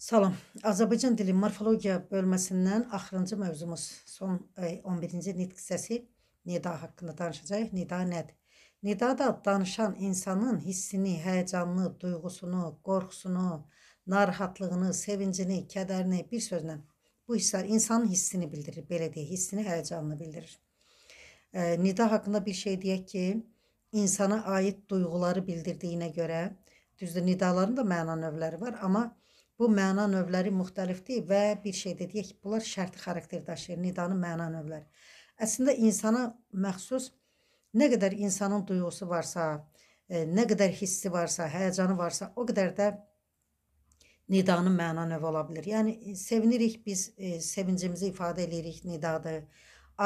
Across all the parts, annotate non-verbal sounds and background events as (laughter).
Salam. Azərbaycan dili morfologiya bölməsindən axırıncı mövzumuz, son 11-ci e, nitq hissəsi nida haqqında danışacağıq. Nida nədir? Nida da danışan insanın hissini, həyecanını, duyğusunu, qorxusunu, narahatlığını, sevincini, kədərini bir sözlə bu hisslər insanın hissini bildirir, belə deyək, hissini, həyecanını bildirir. E, nida haqqında bir şey deyək ki, insana aid duyğuları bildirdiyinə görə, düzdür, nidaların da məna növləri var, amma bu məna növləri müxtəlifdir və bir şey də deyək ki, bunlar şərti xarakter daşıyır, nidanın məna növləri. Əslində insana məxsus nə qədər insanın duyğusu varsa, e, nə qədər hissi varsa, həyəcanı varsa, o qədər də nidanın məna növü ola bilər. Yəni sevinirik biz, e, sevincimizi ifadə eləyirik nidadır.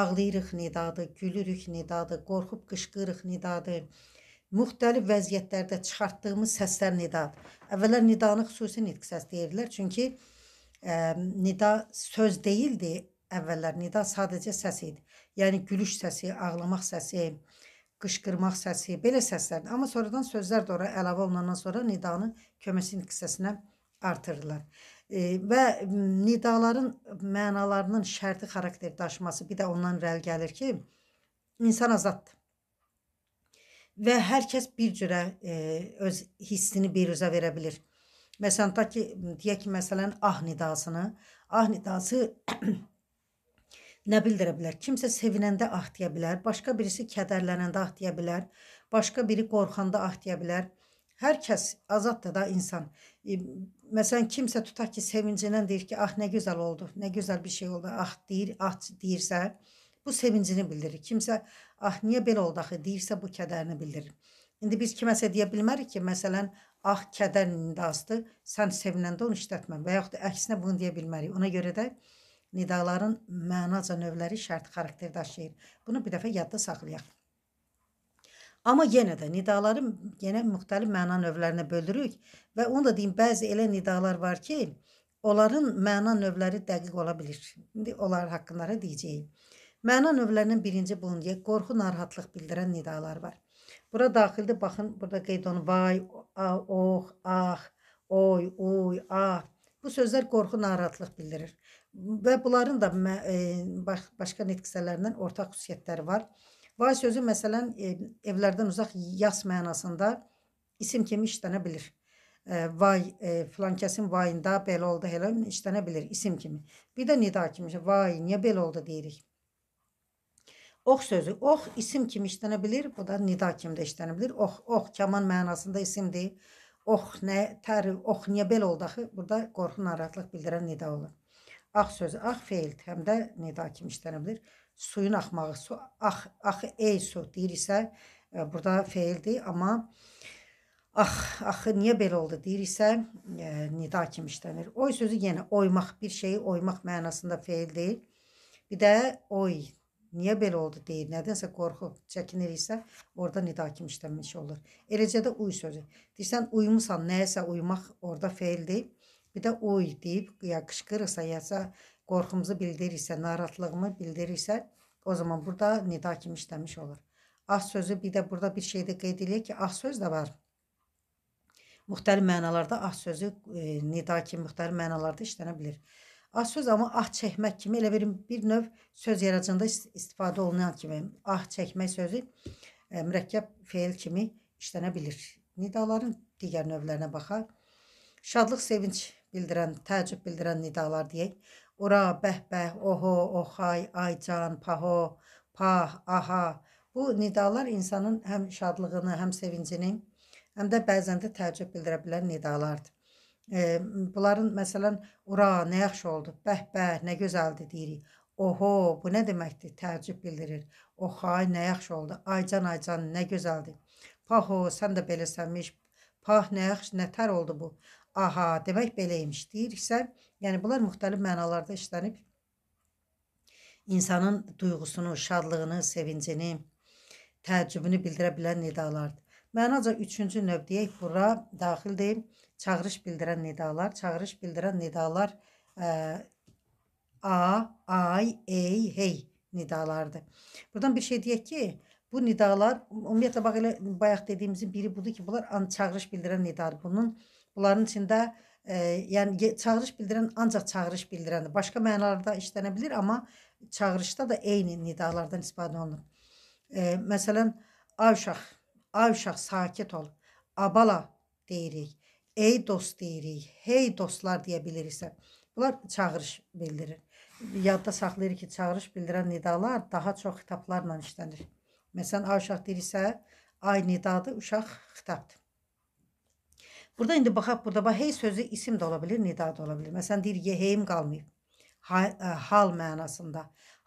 Ağlayırıq nidadır, gülürük nidadır, qorxub qışqırırıq nidadır müxtəlif vəziyyətlərdə çıxartdığımız səslər nidadır. Əvvəllər nidanı xüsusi nitq səs deyirlər, çünki ə, e, nida söz deyildi, əvvəllər nida sadəcə səs idi. Yəni gülüş səsi, ağlamaq səsi, qışqırmaq səsi, belə səslərdir. Amma sonradan sözlər də ora əlavə olunandan sonra nidanı köməsin hissəsinə artırırlar. E, və nidaların mənalarının şərti xarakter daşıması bir də ondan irəli gəlir ki, insan azaddır və hər kəs bir cürə e, öz hissini biruzə verə bilir. Məsələn, ta ki, deyək ki, məsələn, ah nidasını, ah nidası (clears throat) nə bildirə bilər? Kimsə sevinəndə ah deyə bilər, başqa birisi kədərlənəndə ah deyə bilər, başqa biri qorxanda ah deyə bilər. Hər kəs azaddır da insan. E, məsələn, kimsə tutaq ki, sevincindən deyir ki, ah nə gözəl oldu, nə gözəl bir şey oldu, ah deyir, ah deyirsə, bu sevincini bildirir. Kimsə ah niyə belə oldu axı deyirsə bu kədərini bildirir. İndi biz kiməsə deyə bilmərik ki, məsələn, ah kədər nidasıdır, sən sevinəndə onu işlətmə və yaxud da əksinə bunu deyə bilmərik. Ona görə də nidaların mənaca növləri şərt xarakter daşıyır. Bunu bir dəfə yadda saxlayaq. Amma yenə də nidaları yenə müxtəlif məna növlərinə bölürük və onu da deyim, bəzi elə nidalar var ki, onların məna növləri dəqiq ola bilir. İndi onlar haqqında deyəcəyik. Məna növlərinin birinci bundiyə qorxu, narahatlıq bildirən nidalar var. Bura daxildir, baxın, burada qeyd olunur. Vay, a, ox, ax, oy, uy, ah. Bu sözlər qorxu, narahatlıq bildirir. Və bunların da e, baş, başqa nitqisələrindən ortaq xüsusiyyətləri var. Vay sözü məsələn e, evlərdən uzaq yas mənasında isim kimi işlənə bilir e, vay e, filan kəsin vayında belə oldu, elə işlənə bilir isim kimi. Bir də nida kimi. Vay, niyə belə oldu deyirik. Ox oh sözü, ox oh isim kimi işlənə bilir, bu da nida kimi də işlənə bilir. Ox, oh, ox kaman mənasında isimdir. Ox nə tərif, ox niyə belə oldu axı? Burada qorxu, narahatlıq bildirən nida olur. Ax sözü, ax feil, həm də nida kimi işlənə bilir. Suyun axmağı, su, ax, ax, ey su deyir isə e, burada feildir, amma ax, axı niyə belə oldu deyir isə e, nida kimi işlənir. Oy sözü yenə oymaq, bir şeyi oymaq mənasında feil deyil. Bir də oy Niyə belə oldu deyir. Nədənsə qorxub, çəkiniriksə, orada nida kimi işlənmiş olur. Eləcə də uy sözü. Deyirsən uyumusan, nəyəsə uymaq orada feildir. Bir də uy deyib ya qışqırırsa, yasa qorxumuzu bildirirsə, narahatlığımı bildirirsə, o zaman burada nida kimi işlənmiş olur. Ah sözü bir də burada bir şey də qeyd eləyək ki, ah söz də var. Müxtəlif mənalarda ah sözü e, nida kimi müxtəlif mənalarda işlənə bilər. Ah söz amma ah çəkmək kimi elə bir, bir növ söz yaradıcında istifadə olunan kimi ah çəkmək sözü e, mürəkkəb feil kimi işlənə bilir. Nidaların digər növlərinə baxaq. Şadlıq, sevinç bildirən, təəccüb bildirən nidalar deyək. Ura, bəhbəh, oho, oxay, aycan, paho, pah, aha. Bu nidalar insanın həm şadlığını, həm sevincini, həm də bəzən də təəccüb bildirə bilən nidalardır e, bunların məsələn ura nə yaxşı oldu, bəh bəh nə gözəldir deyirik. Oho, bu nə deməkdir? Təəccüb bildirir. Oxay nə yaxşı oldu. Aycan aycan nə gözəldir. Paho, sən də beləsənmiş. Pah nə yaxşı, nə tər oldu bu. Aha, demək belə imiş deyiriksə, yəni bunlar müxtəlif mənalarda işlənib insanın duyğusunu, şadlığını, sevincini, təəccübünü bildirə bilən nidalardır. Mənaca 3-cü növ deyək, bura daxildir çağırış bildirən nidalar, çağırış bildirən nidalar ə, e, a, ay, ey, hey nidalardır. Buradan bir şey deyək ki, bu nidalar ümumiyyətlə bax elə bayaq dediyimizin biri budur ki, bunlar an çağırış bildirən nidadır. Bunun bunların içində e, yəni çağırış bildirən ancaq çağırış bildirəndir. Başqa mənalarda işlənə bilər, amma çağırışda da eyni nidalardan istifadə olunur. E, məsələn, ay uşaq, ay uşaq sakit ol. Abala deyirik ey dost deyirik, hey dostlar deyə biliriksə, bunlar çağırış bildirir. Yadda saxlayırıq ki, çağırış bildirən nidalar daha çox xitablarla işlənir. Məsələn, ay uşaq deyirsə, ay nidadır, uşaq xitabdır. Burada indi baxaq, burada bax hey sözü isim də ola bilər, nida da ola bilər. Məsələn deyir yeheyim qalmayıb. Ha, ə, e, hal mənasında,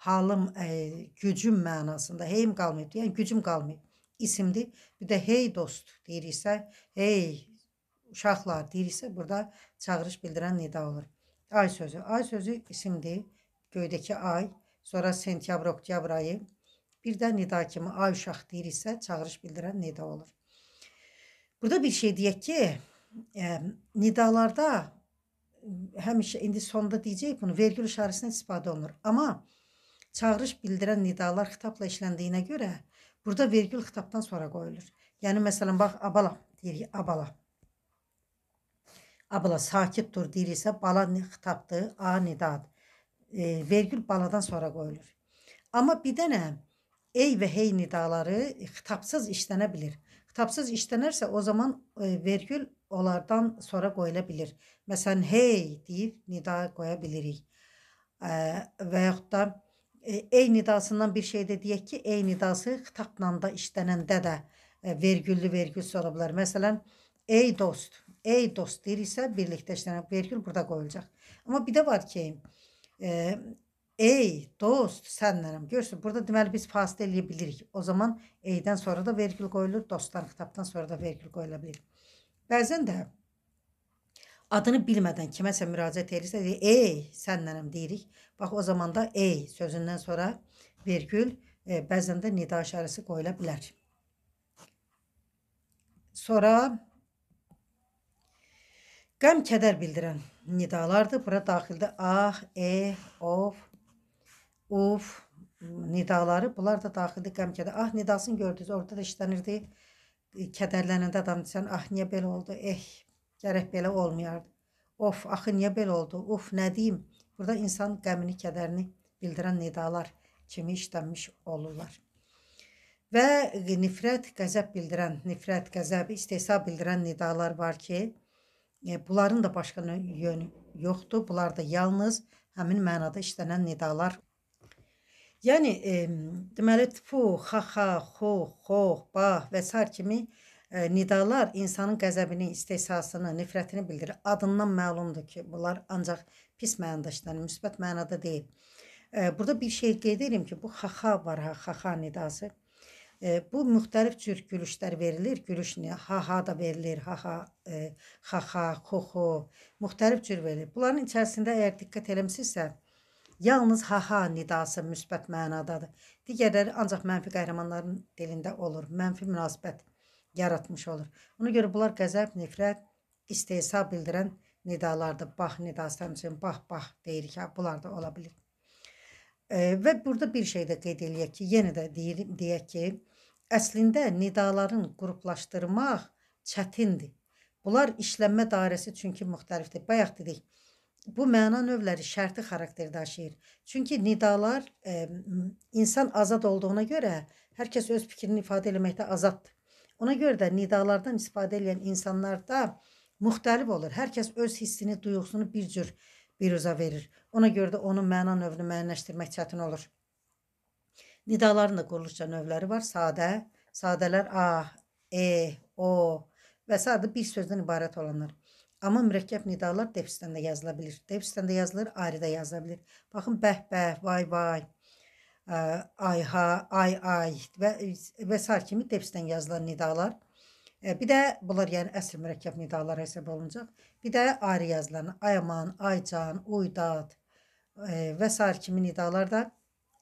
halım, ə, e, gücüm mənasında heyim qalmayıb. Yəni gücüm qalmayıb. İsimdir. Bir də hey dost deyiriksə, hey uşaqlar deyirsə burada çağırış bildirən nida olur. Ay sözü. Ay sözü isimdir. Göydəki ay. Sonra sentyabr, oktyabr ayı. Bir də nida kimi ay uşaq deyirsə çağırış bildirən nida olur. Burada bir şey deyək ki, ə, e, nidalarda e, həmişə indi sonda deyəcək bunu vergül işarəsindən istifadə olunur. Amma çağırış bildirən nidalar xitabla işləndiyinə görə burada vergül xitabdan sonra qoyulur. Yəni məsələn bax abala deyirik, abala. Abla sakit dur deyirsə bala xitabdır, a nidadır. E, vergül baladan sonra qoyulur. Amma bir dənə ey və hey nidaları xitabsız işlənə bilir. Xitabsız işlənərsə o zaman e, vergül onlardan sonra qoyula bilir. Məsələn, hey deyib nida qoya bilirik. E, və yaxud da e, ey nidasından bir şey də deyək ki, ey nidası xitabla da işlənəndə də e, vergüllü vergül sonra bilər. Məsələn, ey dost ey dost deyirsə birlikdə işlənib vergül burada qoyulacaq. Amma bir də var ki, e, ey dost sənlənəm. Görürsüz, burada deməli biz fasilə eləyə bilirik. O zaman eydən sonra da vergül qoyulur, dostdan xitabdan sonra da vergül qoyula bilər. Bəzən də adını bilmədən kiməsə müraciət edirsə, deyir, "Ey, sənlənəm" deyirik. Bax o zaman da "ey" sözündən sonra vergül e, bəzən də nida işarəsi qoyula bilər. Sonra Qəm kədər bildirən nidalardır. Bura daxildə ah, eh, of, uf nidaları. Bunlar da daxildə qəm kədər. Ah nidasını gördünüz. Orada da işlənirdi. E, kədərlənəndə adam desən, ah niyə belə oldu? Eh, gərək belə olmayardı. Of, axı niyə belə oldu? Uf, nə deyim? Burada insan qəmini, kədərini bildirən nidalar kimi işlənmiş olurlar. Və nifrət, qəzəb bildirən, nifrət, qəzəb, istehsa bildirən nidalar var ki, E, bunların da başqa yönü yoxdur. Bunlar da yalnız həmin mənada işlənən nidalar. Yəni e, deməli fu, xaxa, xo, xox, bax və sair kimi e, nidalar insanın qəzəbini, istehsasını, nifrətini bildirir. Adından məlumdur ki, bunlar ancaq pis mənada işlənir, müsbət mənada deyil. E, burada bir şey qeyd edirəm ki, bu xaxa var ha, xaxa nidası. E, bu müxtəlif cür gülüşlər verilir. Gülüş ha-ha da verilir, ha-ha, e, ha-ha, xo-xo, müxtəlif cür verilir. Bunların içərisində əgər diqqət eləmisinizsə, yalnız ha-ha nidası müsbət mənadadır. Digərləri ancaq mənfi qəhrəmanların dilində olur. Mənfi münasibət yaratmış olur. Ona görə bunlar qəzəb, nifrət, istehza bildirən nidalardır. Bax nidası həmçinin bax bax deyirik. Ha, bunlar da ola bilər. E, və burada bir şey də qeyd eləyək ki, yenə də deyir, deyək ki, əslində nidaların qruplaşdırmaq çətindir. Bunlar işlənmə dairəsi çünki müxtəlifdir. Bayaq dedik, bu məna növləri şərti xarakter daşıyır. Çünki nidalar e, insan azad olduğuna görə hər kəs öz fikrini ifadə etməkdə azaddır. Ona görə də nidalardan istifadə edən insanlarda müxtəlif olur. Hər kəs öz hissini, duyğusunu bir cür e, viruza verir. Ona görə də onun məna növünü müəyyənləşdirmək çətin olur. Nidaların da quruluşca növləri var. Sadə, sadələr A, E, O və sadə bir sözdən ibarət olanlar. Amma mürəkkəb nidalar depsdən də yazıla bilir. Depsdən də yazılır, ayrıda yazıla bilir. Baxın, bəh-bəh, vay-vay, ay-ha, ay-ay və, və s. kimi depsdən yazılan nidalar E, bir də bunlar yəni əsl mürəkkəb nidalar hesab olunacaq. Bir də ayrı yazılan Ayaman, Aycan, Uydad e, və sair kimi nidalar da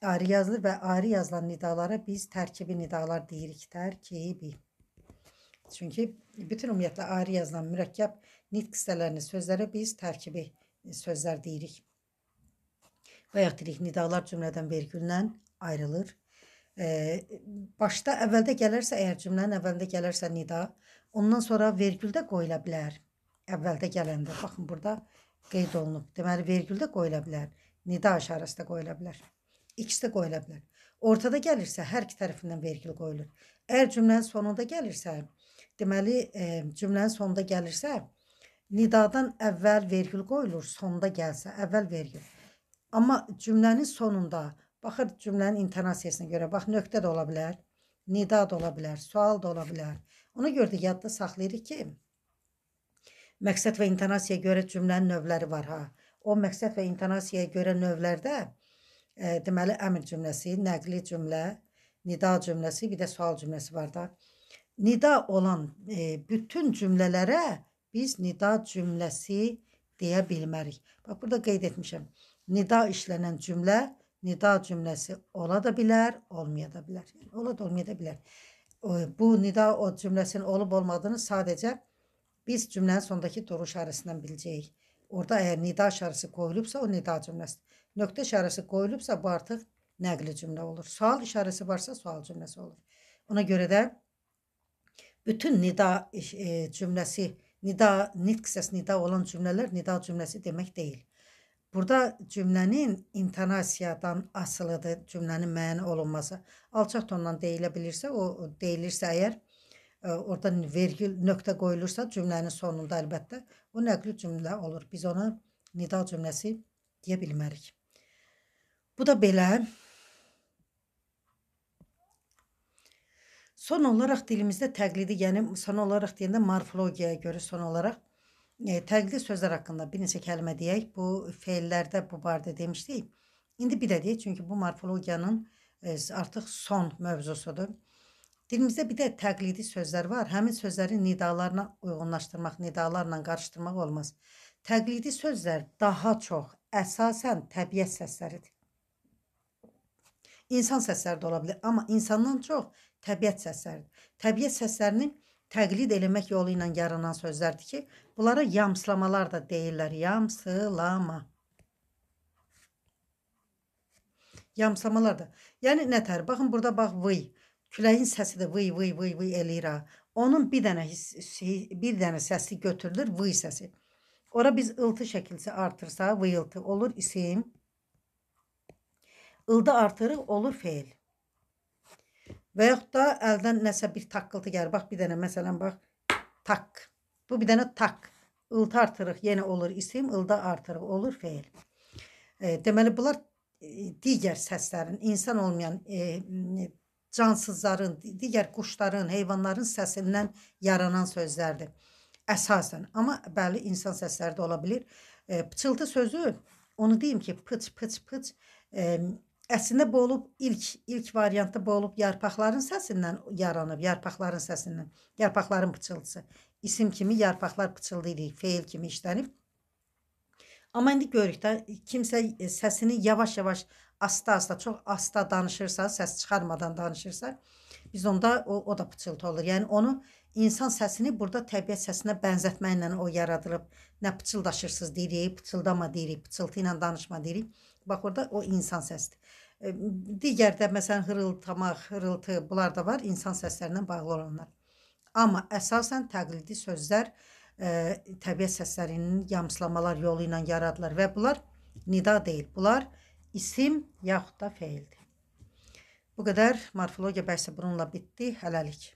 ayrı yazılır və ayrı yazılan nidalara biz tərkibi nidalar deyirik, tərkibi. Çünki bütün ümumiyyətlə ayrı yazılan mürəkkəb nitq hissələrinin sözlərə biz tərkibi sözlər deyirik. Bayaq dedik nidalar cümlədən vergüllə ayrılır başda əvvəldə gələrsə əgər cümlənin əvvəlində gələrsə nida, ondan sonra vergül də qoyula bilər. Əvvəldə gələndə baxın burada qeyd olunub. Deməli vergül də qoyula bilər. Nida işarəsi də qoyula bilər. İkisi də qoyula bilər. Ortada gəlirsə hər iki tərəfindən vergül qoyulur. Əgər cümlənin sonunda gəlirsə, deməli cümlənin sonunda gəlirsə nidadan əvvəl vergül qoyulur, sonda gəlsə əvvəl vergül. Amma cümlənin sonunda Baxır cümlənin intonasiyasına görə. Bax, nöqtə də ola bilər, nida da ola bilər, sual da ola bilər. Ona görə də yadda saxlayırıq ki, məqsəd və intonasiyaya görə cümlənin növləri var ha. O məqsəd və intonasiyaya görə növlərdə e, deməli əmr cümləsi, nəqli cümlə, nida cümləsi, bir də sual cümləsi var da. Nida olan e, bütün cümlələrə biz nida cümləsi deyə bilmərik. Bax burada qeyd etmişəm. Nida işlənən cümlə nida cümləsi ola da bilər, olmaya da bilər. Yəni, ola da olmaya da bilər. Bu nida o cümləsinin olub olmadığını sadəcə biz cümlənin sondakı doğru işarəsindən biləcəyik. Orada əgər nida işarəsi qoyulubsa, o nida cümləsidir. Nöqtə işarəsi qoyulubsa, bu artıq nəqli cümlə olur. Sual işarəsi varsa, sual cümləsi olur. Ona görə də bütün nida e, cümləsi, nida nitq səs nida olan cümlələr nida cümləsi demək deyil. Burada cümlənin intonasiyadan asılıdır, cümlənin məna olunması. Alçaq tonla deyilə bilirsə, o deyilirsə əgər e, orada vergül nöqtə qoyulursa cümlənin sonunda əlbəttə o nəqli cümlə olur. Biz ona nida cümləsi deyə bilmərik. Bu da belə. Son olaraq dilimizdə təqlidi, yəni son olaraq deyəndə morfologiyaya görə son olaraq e, təqli sözlər haqqında bir neçə kəlmə deyək. Bu feillərdə bu barədə demişdik. İndi bir də deyək, çünki bu morfologiyanın e, artıq son mövzusudur. Dilimizdə bir də təqlidi sözlər var. Həmin sözləri nidalarla uyğunlaşdırmaq, nidalarla qarışdırmaq olmaz. Təqlidi sözlər daha çox əsasən təbiət səsləridir. İnsan səsləri də ola bilər, amma insandan çox təbiət səsləridir. Təbiət səslərinin təqlid eləmək yolu ilə yaranan sözlərdir ki, bunlara yamsılamalar da deyirlər. Yamsılama. Yamsılamalar da. Yəni nətər? Baxın burada bax vıy. Küləyin səsi də vıy vıy vıy vıy eləyir ha. Onun bir dənə bir dənə səsi götürülür vıy səsi. Ora biz ıltı şəkilsi artırsa vıyıltı olur isim. Ildı artırıq olur feil. Və yaxud da əldən nəsə bir taqqıltı gəlir. Bax bir dənə məsələn bax tak. Bu bir dənə tak. Iltı artırıq yenə olur isim, ılda artırıq olur feil. E, deməli bunlar e, digər səslərin, insan olmayan e, cansızların, digər quşların, heyvanların səsindən yaranan sözlərdir. Əsasən, amma bəli insan səsləri də ola bilər. E, pıçıltı sözü onu deyim ki, pıç pıç pıç e, əslində bu olub ilk ilk variantda bu olub yarpaqların səsindən yaranıb, yarpaqların səsindən, yarpaqların pıçıltısı. İsim kimi yarpaqlar pıçıldayır, feil kimi işlənib. Amma indi görürük də kimsə səsini yavaş-yavaş, asta-asta, çox asta danışırsa, səs çıxarmadan danışırsa, biz onda o, o da pıçıltı olur. Yəni onu insan səsini burada təbiət səsinə bənzətməklə o yaradılıb. Nə pıçıldaşırsınız deyirik, pıçıldama deyirik, pıçıltı ilə danışma deyirik. Bax orada o insan səsidir. Digər də məsələn hırıltamaq, hırıltı bunlar da var insan səslərindən bağlı olanlar. Amma əsasən təqlidi sözlər ə, təbiət səslərinin yamsılamalar yolu ilə yaradılır və bunlar nida deyil. Bunlar isim yaxud da feildir. Bu qədər morfologiya bəhsi bununla bitdi. Hələlik.